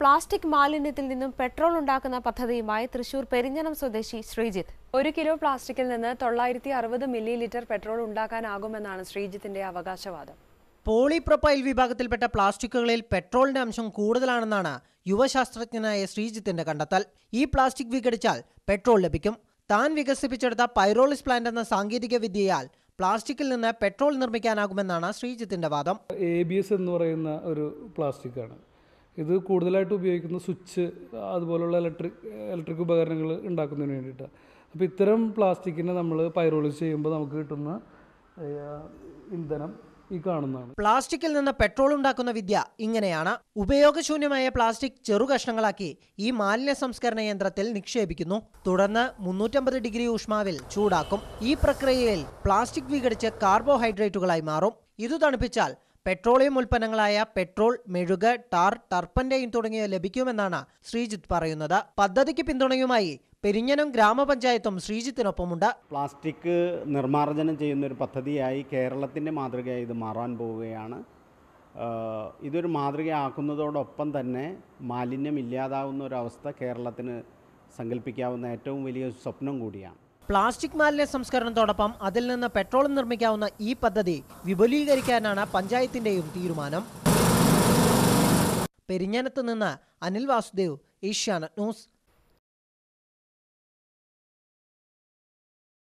plastic മാലിന്യത്തിൽ നിന്നും petrol ഉണ്ടാക്കുന്ന പദ്ധതിയുമായി തൃശൂർ പെരിഞ്ഞനം സ്വദേശി ശ്രീജിത്ത് ഒരു കിലോ പ്ലാസ്റ്റിക്കിൽ നിന്ന് തൊള്ളായിരത്തി അറുപത് മില്ലി ലിറ്റർ പെട്രോൾ ഉണ്ടാക്കാനാകുമെന്നാണ് ശ്രീജിത്തിന്റെ അവകാശവാദം പോളിപ്രൊപ്പൈൽ വിഭാഗത്തിൽപ്പെട്ട പ്ലാസ്റ്റിക്കുകളിൽ പെട്രോളിന്റെ അംശം കൂടുതലാണെന്നാണ് യുവശാസ്ത്രജ്ഞനായ ശ്രീജിത്തിന്റെ കണ്ടെത്തൽ ഈ പ്ലാസ്റ്റിക് വിഘടിച്ചാൽ പെട്രോൾ ലഭിക്കും താൻ വികസിപ്പിച്ചെടുത്ത പൈറോളിസ് പ്ലാന്റ് എന്ന സാങ്കേതിക വിദ്യയാൽ പ്ലാസ്റ്റിക്കിൽ നിന്ന് പെട്രോൾ നിർമ്മിക്കാനാകുമെന്നാണ് ശ്രീജിത്തിന്റെ വാദം എ ബി എസ് എന്ന് പറയുന്ന ഒരു പ്ലാസ്റ്റിക് ആണ് ഇത് കൂടുതലായിട്ട് ഉപയോഗിക്കുന്ന സ്വിച്ച് അതുപോലുള്ള ഇലക്ട്രിക് ഇലക്ട്രിക് ഉപകരണങ്ങൾ ഉണ്ടാക്കുന്നതിന് വേണ്ടിയിട്ടാണ് അപ്പോൾ ഇത്തരം പ്ലാസ്റ്റിക്കിനെ നമ്മൾ പൈറോളിസ് ചെയ്യുമ്പോൾ നമുക്ക് കിട്ടുന്ന ഇന്ധനം ഈ കാണുന്നതാണ് പ്ലാസ്റ്റിക്കിൽ നിന്ന് പെട്രോൾ ഉണ്ടാക്കുന്ന വിദ്യ ഇങ്ങനെയാണ് ഉപയോഗശൂന്യമായ പ്ലാസ്റ്റിക് ചെറുകഷ്ണങ്ങളാക്കി ഈ മാലിന്യ സംസ്കരണ യന്ത്രത്തിൽ നിക്ഷേപിക്കുന്നു തുടർന്ന് മുന്നൂറ്റമ്പത് ഡിഗ്രി ഊഷ്മാവിൽ ചൂടാക്കും ഈ പ്രക്രിയയിൽ പ്ലാസ്റ്റിക് വിഘടിച്ച് കാർബോഹൈഡ്രേറ്റുകളായി മാറും ഇത് തണുപ്പിച്ചാൽ പെട്രോളിയം ഉൽപ്പന്നങ്ങളായ പെട്രോൾ മെഴുക് ടാർ ടർപ്പൻ്റെയും തുടങ്ങിയ ലഭിക്കുമെന്നാണ് ശ്രീജിത്ത് പറയുന്നത് പദ്ധതിക്ക് പിന്തുണയുമായി പെരിഞ്ഞനം ഗ്രാമപഞ്ചായത്തും ശ്രീജിത്തിനൊപ്പമുണ്ട് പ്ലാസ്റ്റിക് നിർമ്മാർജ്ജനം ചെയ്യുന്ന ഒരു പദ്ധതിയായി കേരളത്തിൻ്റെ മാതൃകയായി ഇത് മാറാൻ പോവുകയാണ് ഇതൊരു മാതൃകയാക്കുന്നതോടൊപ്പം തന്നെ മാലിന്യം ഇല്ലാതാവുന്ന ഒരവസ്ഥ കേരളത്തിന് സങ്കല്പിക്കാവുന്ന ഏറ്റവും വലിയ സ്വപ്നം കൂടിയാണ് പ്ലാസ്റ്റിക് മാലിന്യ സംസ്കരണത്തോടൊപ്പം അതിൽ നിന്ന് പെട്രോളും നിർമ്മിക്കാവുന്ന ഈ പദ്ധതി വിപുലീകരിക്കാനാണ് പഞ്ചായത്തിന്റെയും തീരുമാനം പെരിഞ്ഞാനത്ത് നിന്ന് അനിൽ വാസുദേവ് ഏഷ്യാനെറ്റ് ന്യൂസ്